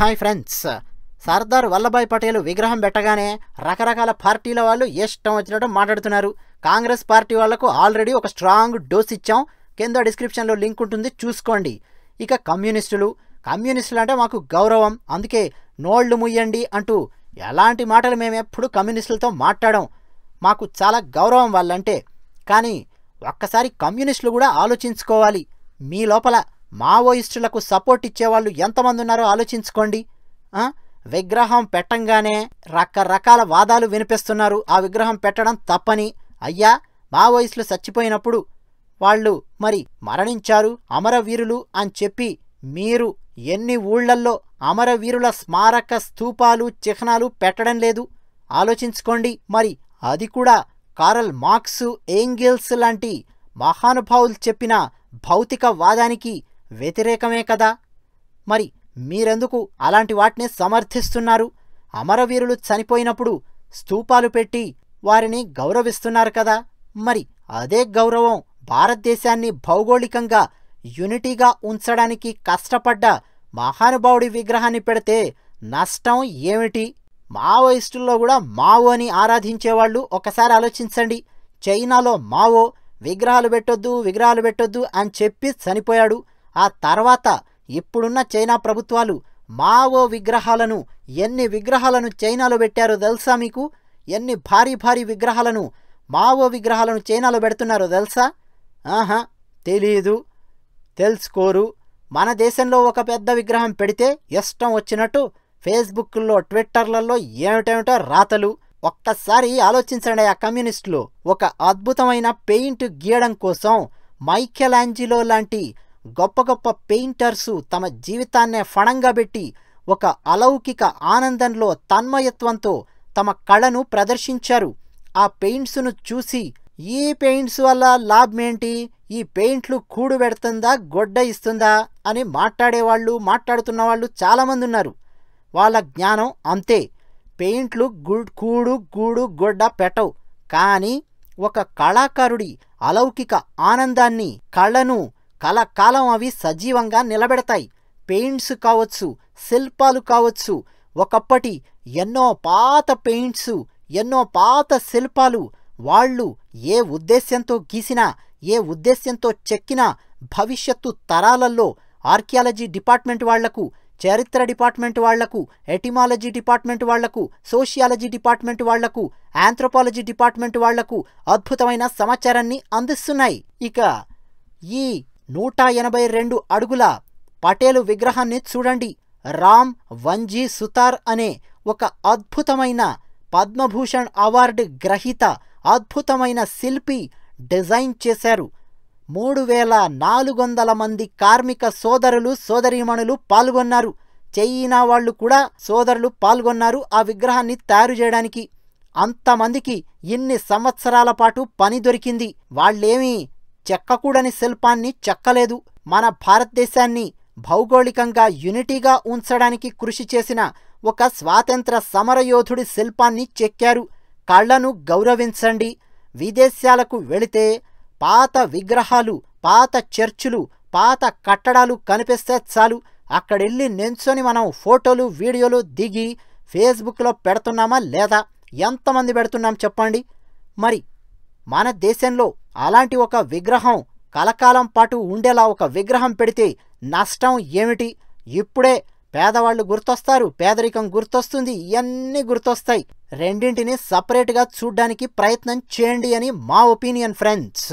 hi friends Sardar Vallabhbhai Patel విగ్రహం పెట్టగానే రకరకాల పార్టీల వాళ్ళు ఇష్టం వచ్చినట్టు మాట్లాడుతున్నారు కాంగ్రెస్ పార్టీ వాళ్లకు ఆల్రెడీ ఒక స్ట్రాంగ్ డోస్ ఇచ్చాం కింద డిస్క్రిప్షన్లో లింక్ ఉంటుంది చూసుకోండి ఇక కమ్యూనిస్టులు కమ్యూనిస్టులు అంటే మాకు గౌరవం అందుకే నోళ్లు ముయ్యండి అంటూ ఎలాంటి మాటలు మేము ఎప్పుడు కమ్యూనిస్టులతో మాట్లాడం మాకు చాలా గౌరవం వాళ్ళంటే కానీ ఒక్కసారి కమ్యూనిస్టులు కూడా ఆలోచించుకోవాలి మీ లోపల మావోయిస్టులకు సపోర్ట్ ఇచ్చేవాళ్ళు ఎంతమంది ఉన్నారో ఆలోచించుకోండి విగ్రహం పెట్టంగానే రకరకాల వాదాలు వినిపిస్తున్నారు ఆ విగ్రహం పెట్టడం తప్పని అయ్యా మావోయిస్టులు చచ్చిపోయినప్పుడు వాళ్ళు మరి మరణించారు అమరవీరులు అని చెప్పి మీరు ఎన్ని ఊళ్ళల్లో అమరవీరుల స్మారక స్థూపాలు చిహ్నాలు పెట్టడం లేదు ఆలోచించుకోండి మరి అది కూడా కారల్ మార్క్సు ఏంగిల్స్ లాంటి మహానుభావులు చెప్పిన భౌతిక వాదానికి వ్యతిరేకమే కదా మరి మీరెందుకు అలాంటి వాటినే సమర్థిస్తున్నారు అమరవీరులు చనిపోయినప్పుడు స్తూపాలు పెట్టి వారిని గౌరవిస్తున్నారు కదా మరి అదే గౌరవం భారతదేశాన్ని భౌగోళికంగా యూనిటీగా ఉంచడానికి కష్టపడ్డ మహానుభావుడి విగ్రహాన్ని పెడితే నష్టం ఏమిటి మావోయిస్టుల్లో కూడా మావో అని ఆరాధించేవాళ్ళు ఒకసారి ఆలోచించండి చైనాలో మావో విగ్రహాలు పెట్టొద్దు విగ్రహాలు పెట్టొద్దు అని చెప్పి చనిపోయాడు ఆ తర్వాత ఇప్పుడున్న చైనా ప్రభుత్వాలు మావో విగ్రహాలను ఎన్ని విగ్రహాలను చైనాలో పెట్టారో తెలుసా మీకు ఎన్ని భారీ భారీ విగ్రహాలను మావో విగ్రహాలను చైనాలో పెడుతున్నారో తెలుసా ఆహా తెలీదు తెలుసుకోరు మన దేశంలో ఒక పెద్ద విగ్రహం పెడితే ఇష్టం వచ్చినట్టు ఫేస్బుక్లో ట్విట్టర్లలో ఏమిటేమిటో రాతలు ఒక్కసారి ఆలోచించండి ఆ కమ్యూనిస్టులు ఒక అద్భుతమైన పెయింట్ గీయడం కోసం మైకెలాంజిలో లాంటి గొప్ప గొప్ప పెయింటర్సు తమ జీవితాన్నే ఫణంగా పెట్టి ఒక అలౌకిక ఆనందంలో తన్మయత్వంతో తమ కళను ప్రదర్శించారు ఆ పెయింట్స్ను చూసి ఈ పెయింట్స్ వల్ల లాభమేంటి ఈ పెయింట్లు కూడు పెడుతుందా గొడ్డ ఇస్తుందా అని మాట్లాడేవాళ్ళు మాట్లాడుతున్న వాళ్ళు చాలామంది ఉన్నారు వాళ్ళ జ్ఞానం అంతే పెయింట్లు గుడ్ కూడు గూడు గొడ్డ పెట్టవు కానీ ఒక కళాకారుడి అలౌకిక ఆనందాన్ని కళను కలకాలం అవి సజీవంగా నిలబెడతాయి పెయింట్స్ కావచ్చు శిల్పాలు కావచ్చు ఒకప్పటి ఎన్నో పాత పెయింట్స్ ఎన్నో పాత శిల్పాలు వాళ్ళు ఏ ఉద్దేశ్యంతో గీసినా ఏ ఉద్దేశ్యంతో చెక్కినా భవిష్యత్తు తరాలల్లో ఆర్కియాలజీ డిపార్ట్మెంట్ వాళ్లకు చరిత్ర డిపార్ట్మెంట్ వాళ్లకు ఎటిమాలజీ డిపార్ట్మెంట్ వాళ్లకు సోషియాలజీ డిపార్ట్మెంట్ వాళ్లకు ఆంథ్రోపాలజీ డిపార్ట్మెంట్ వాళ్లకు అద్భుతమైన సమాచారాన్ని అందిస్తున్నాయి ఇక ఈ నూట ఎనభై రెండు అడుగుల పటేలు విగ్రహాన్ని చూడండి రామ్ వంజీ సుతార్ అనే ఒక అద్భుతమైన పద్మభూషణ్ అవార్డు గ్రహీత అద్భుతమైన శిల్పి డిజైన్ చేశారు మూడు వేల నాలుగు వందల మంది కార్మిక సోదరులు సోదరీమణులు పాల్గొన్నారు చైనా వాళ్ళు కూడా సోదరులు పాల్గొన్నారు ఆ విగ్రహాన్ని తయారు చేయడానికి అంతమందికి ఇన్ని సంవత్సరాల పాటు పని దొరికింది వాళ్ళేమీ చెక్కకూడని శిల్పాన్ని చెక్కలేదు మన భారతదేశాన్ని భౌగోళికంగా యూనిటీగా ఉంచడానికి కృషి చేసిన ఒక స్వాతంత్ర సమరయోధుడి శిల్పాన్ని చెక్కారు కళ్లను గౌరవించండి విదేశాలకు వెళితే పాత విగ్రహాలు పాత చర్చులు పాత కట్టడాలు కనిపిస్తే చాలు అక్కడెళ్ళి నించొని మనం ఫోటోలు వీడియోలు దిగి ఫేస్బుక్లో పెడుతున్నామా లేదా ఎంతమంది పెడుతున్నాం చెప్పండి మరి మన దేశంలో అలాంటి ఒక విగ్రహం కలకాలం పాటు ఉండేలా ఒక విగ్రహం పెడితే నష్టం ఏమిటి ఇప్పుడే పేదవాళ్ళు గుర్తొస్తారు పేదరికం గుర్తొస్తుంది ఇవన్నీ గుర్తొస్తాయి రెండింటినీ సపరేట్గా చూడ్డానికి ప్రయత్నం చేయండి అని మా ఒపీనియన్ ఫ్రెండ్స్